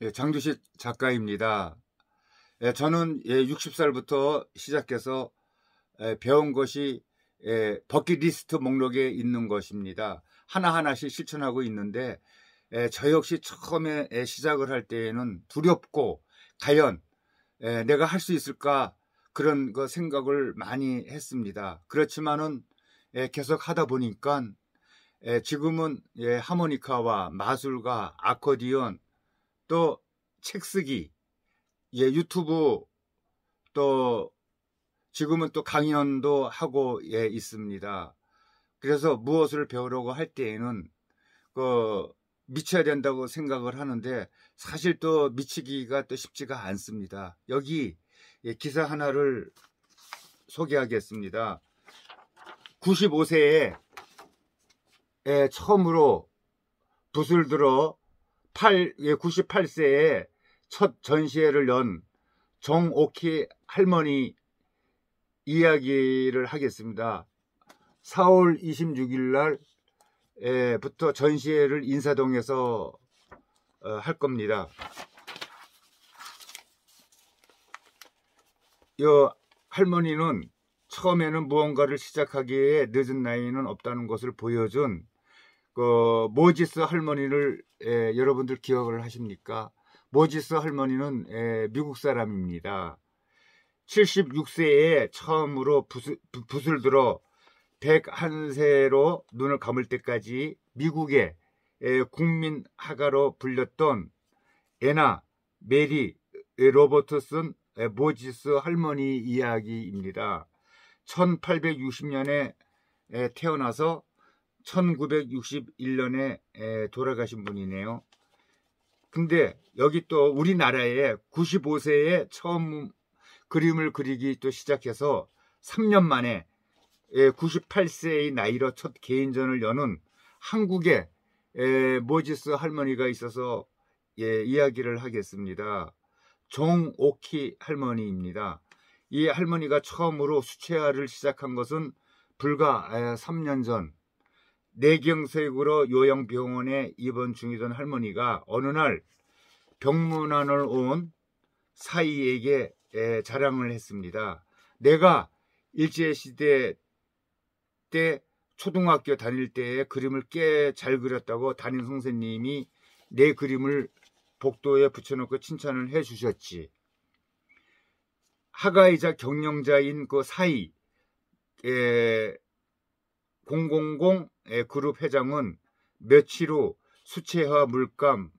예, 장주식 작가입니다. 예, 저는 예, 60살부터 시작해서 예, 배운 것이 예, 버킷리스트 목록에 있는 것입니다. 하나하나씩 실천하고 있는데 예, 저 역시 처음에 예, 시작을 할 때에는 두렵고 과연 예, 내가 할 수 있을까 그런 거 생각을 많이 했습니다. 그렇지만은 예, 계속 하다 보니까 예, 지금은 예, 하모니카와 마술과 아코디언 또책 쓰기, 예, 유튜브, 또 지금은 또 강연도 하고 예, 있습니다. 그래서 무엇을 배우려고 할 때에는 그 미쳐야 된다고 생각을 하는데 사실 또 미치기가 또 쉽지가 않습니다. 여기 예, 기사 하나를 소개하겠습니다. 95세에 예, 처음으로 붓을 들어 98, 98세에 예, 첫 전시회를 연 정옥희 할머니 이야기를 하겠습니다. 4월 26일 날부터 예, 전시회를 인사동에서 어, 할 겁니다. 여 할머니는 처음에는 무언가를 시작하기에 늦은 나이는 없다는 것을 보여준 그 모지스 할머니를 에, 예, 여러분들 기억을 하십니까? 모지스 할머니는 에, 예, 미국 사람입니다. 76세에 처음으로 붓을, 붓을 들어 101세로 눈을 감을 때까지 미국의 예, 국민 하가로 불렸던 에나 메리 로버트슨 모지스 할머니 이야기입니다. 1860년에 태어나서 1961년에 돌아가신 분이네요. 근데 여기 또 우리나라에 95세에 처음 그림을 그리기 또 시작해서 3년 만에 98세의 나이로 첫 개인전을 여는 한국의 모지스 할머니가 있어서 예, 이야기를 하겠습니다. 종옥희 할머니입니다. 이 할머니가 처음으로 수채화를 시작한 것은 불과 3년 전 내경색으로 요양병원에 입원 중이던 할머니가 어느 날 병문안을 온 사이에게 자랑을 했습니다. 내가 일제시대 때 초등학교 다닐 때에 그림을 꽤 잘 그렸다고 담임 선생님이 내 그림을 복도에 붙여놓고 칭찬을 해주셨지. 하가이자 경영자인 그 사이 에, 000의 그룹 회장은 며칠 후 수채화 물감,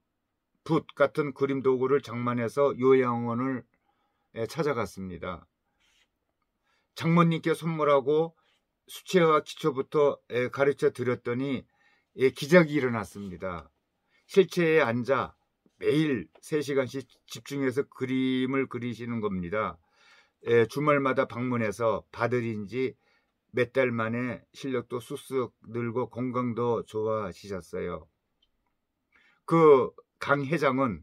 붓 같은 그림 도구를 장만해서 요양원을 찾아갔습니다. 장모님께 선물하고 수채화 기초부터 가르쳐 드렸더니 예, 기작이 일어났습니다. 실체에 앉아 매일 3시간씩 집중해서 그림을 그리시는 겁니다. 주말마다 방문해서 바들인지 몇달 만에 실력도 쑥쑥 늘고 건강도 좋아지셨어요. 그 강 회장은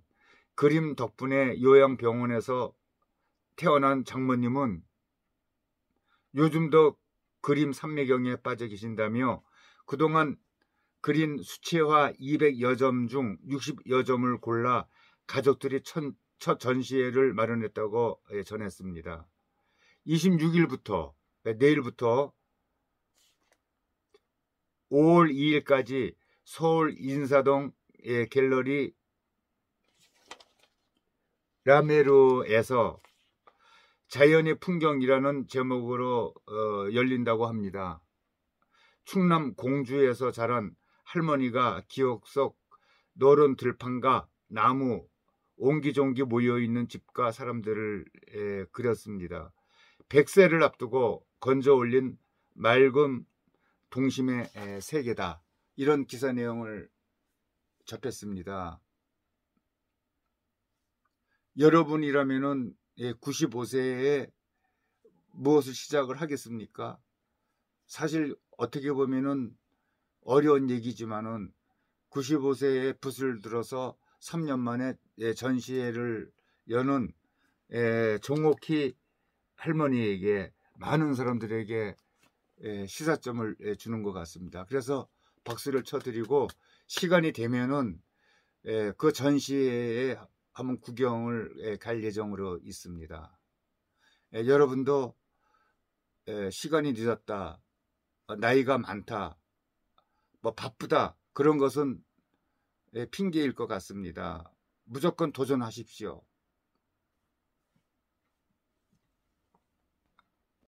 그림 덕분에 요양병원에서 태어난 장모님은 요즘도 그림 삼매경에 빠져 계신다며 그동안 그린 수채화 200여점 중 60여점을 골라 가족들이 첫, 첫 전시회를 마련했다고 예, 전했습니다. 26일부터 내일부터 5월 2일까지 서울 인사동의 갤러리 라메르에서 자연의 풍경이라는 제목으로 어, 열린다고 합니다. 충남 공주에서 자란 할머니가 기억 속 노른 들판과 나무, 옹기종기 모여있는 집과 사람들을 에, 그렸습니다. 1 0 0세를 앞두고 건져 올린 맑은 동심의 세계다. 이런 기사 내용을 접했습니다. 여러분이라면은 95세에 예, 무엇을 시작을 하겠습니까? 사실 어떻게 보면은 어려운 얘기지만은 95세에 붓을 들어서 3년 만에 예, 전시회를 여는 종옥희 할머니에게 많은 사람들에게 예, 시사점을 예, 주는 것 같습니다. 그래서 박수를 쳐드리고 시간이 되면은 예, 그 전시회에 한번 구경을 갈 예정으로 있습니다. 여러분도 시간이 늦었다, 어, 나이가 많다, 뭐 바쁘다 그런 것은 핑계일 것 같습니다. 무조건 도전하십시오.